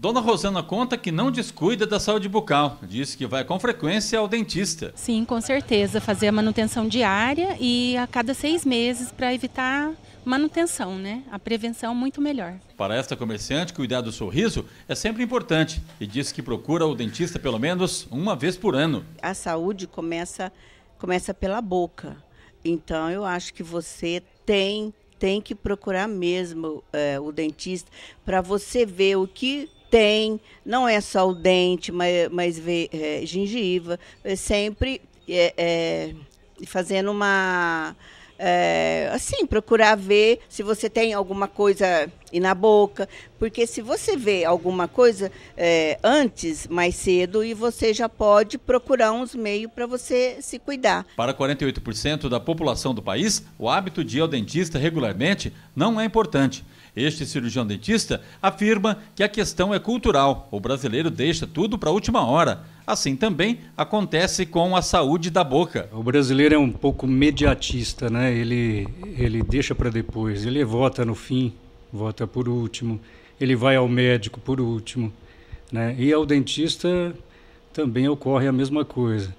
Dona Rosana conta que não descuida da saúde bucal, diz que vai com frequência ao dentista. Sim, com certeza, fazer a manutenção diária e a cada seis meses para evitar manutenção, né? A prevenção muito melhor. Para esta comerciante, cuidar do sorriso é sempre importante e diz que procura o dentista pelo menos uma vez por ano. A saúde começa começa pela boca, então eu acho que você tem tem que procurar mesmo é, o dentista para você ver o que tem, não é só o dente, mas, mas vê, é, gengiva, é sempre é, é fazendo uma. É, assim, procurar ver se você tem alguma coisa e na boca, porque se você vê alguma coisa é, antes, mais cedo, e você já pode procurar uns meios para você se cuidar. Para 48% da população do país, o hábito de ir ao dentista regularmente não é importante. Este cirurgião dentista afirma que a questão é cultural. O brasileiro deixa tudo para a última hora. Assim também acontece com a saúde da boca. O brasileiro é um pouco mediatista, né? Ele, ele deixa para depois, ele vota no fim, vota por último, ele vai ao médico por último, né? E ao dentista também ocorre a mesma coisa.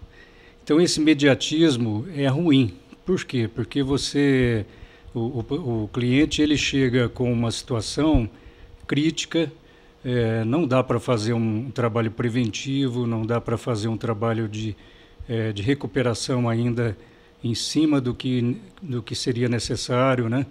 Então esse mediatismo é ruim. Por quê? Porque você o, o, o cliente ele chega com uma situação crítica, é, não dá para fazer um trabalho preventivo, não dá para fazer um trabalho de, é, de recuperação ainda em cima do que, do que seria necessário, né?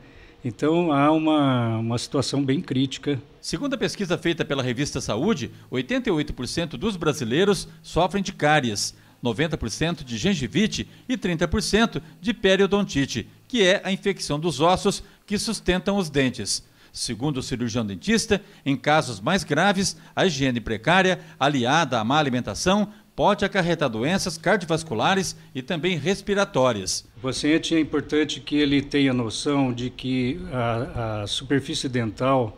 Então há uma, uma situação bem crítica. Segundo a pesquisa feita pela revista Saúde, 88% dos brasileiros sofrem de cáries, 90% de gengivite e 30% de periodontite que é a infecção dos ossos que sustentam os dentes. Segundo o cirurgião dentista, em casos mais graves, a higiene precária, aliada à má alimentação, pode acarretar doenças cardiovasculares e também respiratórias. O paciente é importante que ele tenha noção de que a, a superfície dental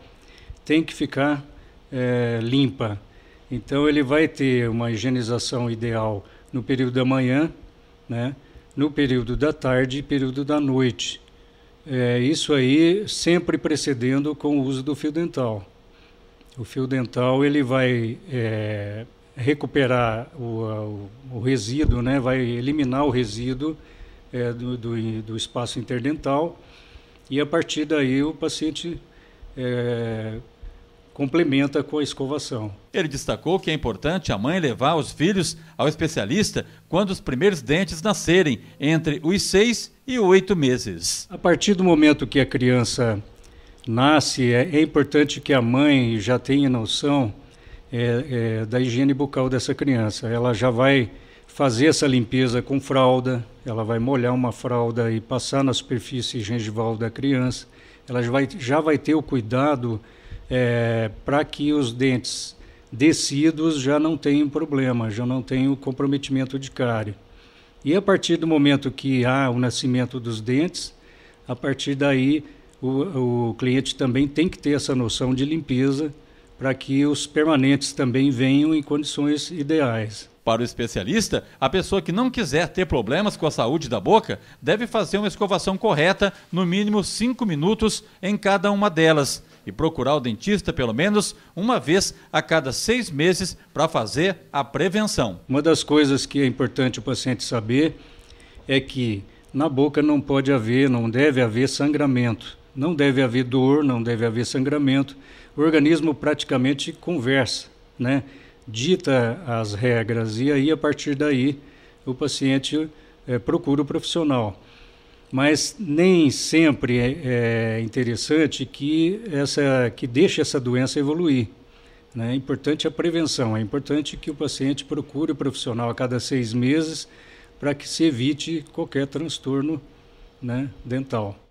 tem que ficar é, limpa. Então ele vai ter uma higienização ideal no período da manhã, né? no período da tarde e período da noite. É, isso aí sempre precedendo com o uso do fio dental. O fio dental ele vai é, recuperar o, o, o, resíduo, né? vai eliminar o resíduo é, do, do, do, espaço interdental e a partir daí o paciente é, complementa com a escovação. Ele destacou que é importante a mãe levar os filhos ao especialista quando os primeiros dentes nascerem, entre os seis e oito meses. A partir do momento que a criança nasce, é, é, importante que a mãe já tenha noção é, é, da higiene bucal dessa criança. Ela já vai fazer essa limpeza com fralda, ela vai molhar uma fralda e passar na superfície gengival da criança. Ela já vai, já vai ter o cuidado é, para que os dentes descidos já não tenham problema, já não tenham comprometimento de cárie. E a partir do momento que há o nascimento dos dentes, a partir daí o, o cliente também tem que ter essa noção de limpeza para que os permanentes também venham em condições ideais. Para o especialista, a pessoa que não quiser ter problemas com a saúde da boca deve fazer uma escovação correta, no mínimo 5 minutos em cada uma delas e procurar o dentista pelo menos uma vez a cada seis meses para fazer a prevenção. Uma das coisas que é importante o paciente saber é que na boca não pode haver, não deve haver sangramento, não deve haver dor, não deve haver sangramento. O organismo praticamente conversa, né? dita as regras e aí a partir daí o paciente é, procura o profissional mas nem sempre é, é interessante que essa que deixe essa doença evoluir. Né? É importante a prevenção, é importante que o paciente procure o um profissional a cada seis meses para que se evite qualquer transtorno né, dental.